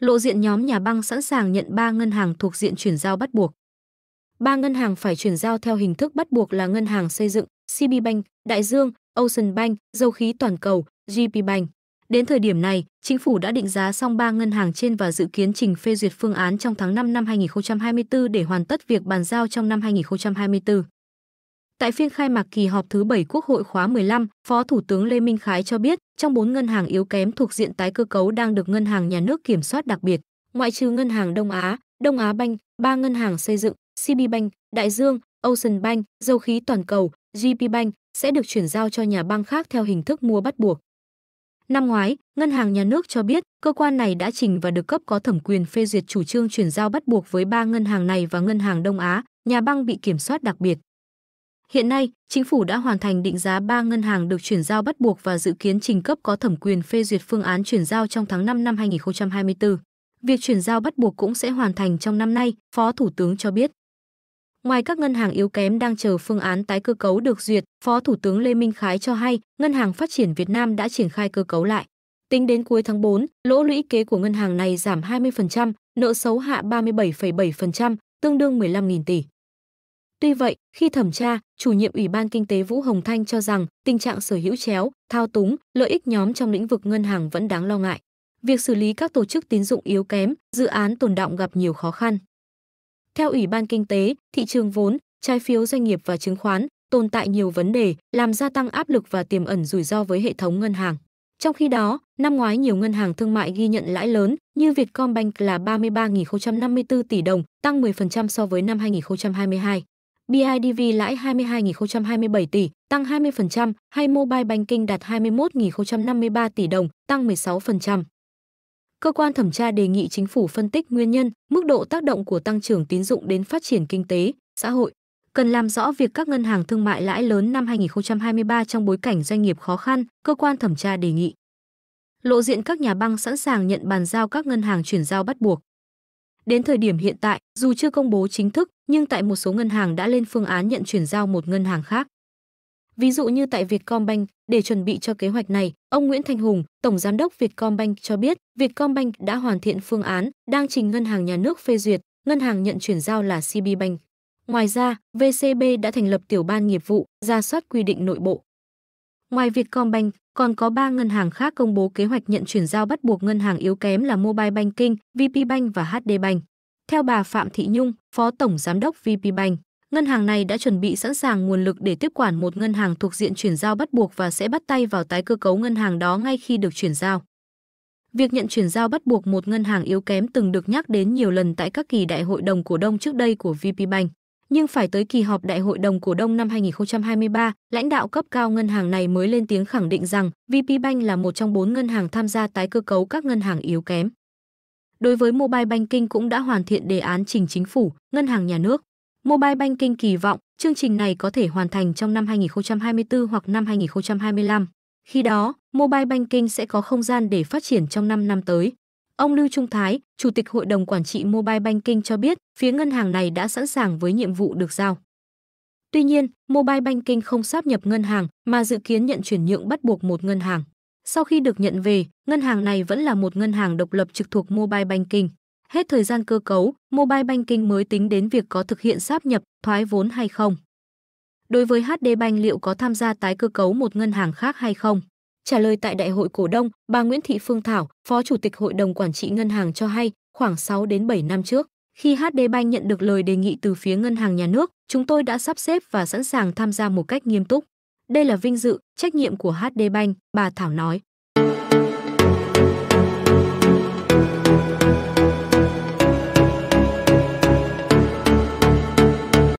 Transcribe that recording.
lộ diện nhóm nhà băng sẵn sàng nhận ba ngân hàng thuộc diện chuyển giao bắt buộc. Ba ngân hàng phải chuyển giao theo hình thức bắt buộc là ngân hàng xây dựng, CB Bank, Đại Dương, Ocean Bank, Dầu khí toàn cầu, GP Bank. Đến thời điểm này, chính phủ đã định giá xong ba ngân hàng trên và dự kiến trình phê duyệt phương án trong tháng 5 năm 2024 để hoàn tất việc bàn giao trong năm 2024. Tại phiên khai mạc kỳ họp thứ 7 Quốc hội khóa 15, Phó Thủ tướng Lê Minh Khái cho biết, trong 4 ngân hàng yếu kém thuộc diện tái cơ cấu đang được ngân hàng nhà nước kiểm soát đặc biệt, ngoại trừ ngân hàng Đông Á, Đông Á Banh, ba ngân hàng xây dựng, CB Bank, Đại Dương, Ocean Bank, Dầu khí toàn cầu, GP Bank sẽ được chuyển giao cho nhà băng khác theo hình thức mua bắt buộc. Năm ngoái, Ngân hàng Nhà nước cho biết cơ quan này đã trình và được cấp có thẩm quyền phê duyệt chủ trương chuyển giao bắt buộc với ba ngân hàng này và Ngân hàng Đông Á, nhà băng bị kiểm soát đặc biệt. Hiện nay, chính phủ đã hoàn thành định giá 3 ngân hàng được chuyển giao bắt buộc và dự kiến trình cấp có thẩm quyền phê duyệt phương án chuyển giao trong tháng 5 năm 2024. Việc chuyển giao bắt buộc cũng sẽ hoàn thành trong năm nay, Phó Thủ tướng cho biết. Ngoài các ngân hàng yếu kém đang chờ phương án tái cơ cấu được duyệt, Phó Thủ tướng Lê Minh Khái cho hay, Ngân hàng Phát triển Việt Nam đã triển khai cơ cấu lại. Tính đến cuối tháng 4, lỗ lũy kế của ngân hàng này giảm 20%, nợ xấu hạ 37,7%, tương đương 15.000 tỷ. Tuy vậy, khi thẩm tra, chủ nhiệm Ủy ban Kinh tế Vũ Hồng Thanh cho rằng tình trạng sở hữu chéo, thao túng, lợi ích nhóm trong lĩnh vực ngân hàng vẫn đáng lo ngại. Việc xử lý các tổ chức tín dụng yếu kém, dự án tồn động gặp nhiều khó khăn. Theo Ủy ban Kinh tế, thị trường vốn, trái phiếu doanh nghiệp và chứng khoán tồn tại nhiều vấn đề, làm gia tăng áp lực và tiềm ẩn rủi ro với hệ thống ngân hàng. Trong khi đó, năm ngoái nhiều ngân hàng thương mại ghi nhận lãi lớn như Vietcombank là 33.054 tỷ đồng, tăng 10% so với năm 2022. BIDV lãi 22.027 tỷ, tăng 20%, hay Mobile Banking đạt 21.053 tỷ đồng, tăng 16%. Cơ quan thẩm tra đề nghị chính phủ phân tích nguyên nhân, mức độ tác động của tăng trưởng tín dụng đến phát triển kinh tế, xã hội. Cần làm rõ việc các ngân hàng thương mại lãi lớn năm 2023 trong bối cảnh doanh nghiệp khó khăn, cơ quan thẩm tra đề nghị. Lộ diện các nhà băng sẵn sàng nhận bàn giao các ngân hàng chuyển giao bắt buộc. Đến thời điểm hiện tại, dù chưa công bố chính thức, nhưng tại một số ngân hàng đã lên phương án nhận chuyển giao một ngân hàng khác. Ví dụ như tại Vietcombank, để chuẩn bị cho kế hoạch này, ông Nguyễn Thanh Hùng, Tổng Giám đốc Vietcombank cho biết Vietcombank đã hoàn thiện phương án, đang trình ngân hàng nhà nước phê duyệt, ngân hàng nhận chuyển giao là CB Bank. Ngoài ra, VCB đã thành lập tiểu ban nghiệp vụ, ra soát quy định nội bộ. Ngoài Vietcombank, còn có 3 ngân hàng khác công bố kế hoạch nhận chuyển giao bắt buộc ngân hàng yếu kém là Mobile Banking, VPBank và HDBank. Theo bà Phạm Thị Nhung, Phó Tổng Giám đốc VPBank, ngân hàng này đã chuẩn bị sẵn sàng nguồn lực để tiếp quản một ngân hàng thuộc diện chuyển giao bắt buộc và sẽ bắt tay vào tái cơ cấu ngân hàng đó ngay khi được chuyển giao. Việc nhận chuyển giao bắt buộc một ngân hàng yếu kém từng được nhắc đến nhiều lần tại các kỳ đại hội đồng cổ đông trước đây của VPBank nhưng phải tới kỳ họp Đại hội đồng cổ đông năm 2023, lãnh đạo cấp cao ngân hàng này mới lên tiếng khẳng định rằng VPBank là một trong bốn ngân hàng tham gia tái cơ cấu các ngân hàng yếu kém. Đối với mobile banking cũng đã hoàn thiện đề án trình chính phủ, ngân hàng nhà nước. Mobile banking kỳ vọng chương trình này có thể hoàn thành trong năm 2024 hoặc năm 2025. Khi đó, mobile banking sẽ có không gian để phát triển trong 5 năm tới. Ông Lưu Trung Thái, Chủ tịch Hội đồng Quản trị Mobile Banking cho biết phía ngân hàng này đã sẵn sàng với nhiệm vụ được giao. Tuy nhiên, Mobile Banking không sáp nhập ngân hàng mà dự kiến nhận chuyển nhượng bắt buộc một ngân hàng. Sau khi được nhận về, ngân hàng này vẫn là một ngân hàng độc lập trực thuộc Mobile Banking. Hết thời gian cơ cấu, Mobile Banking mới tính đến việc có thực hiện sáp nhập, thoái vốn hay không. Đối với HD Bank liệu có tham gia tái cơ cấu một ngân hàng khác hay không? Trả lời tại đại hội cổ đông, bà Nguyễn Thị Phương Thảo, Phó Chủ tịch Hội đồng Quản trị Ngân hàng cho hay, khoảng 6 đến 7 năm trước, khi HD Bank nhận được lời đề nghị từ phía Ngân hàng Nhà nước, chúng tôi đã sắp xếp và sẵn sàng tham gia một cách nghiêm túc. Đây là vinh dự, trách nhiệm của HD Bank, bà Thảo nói.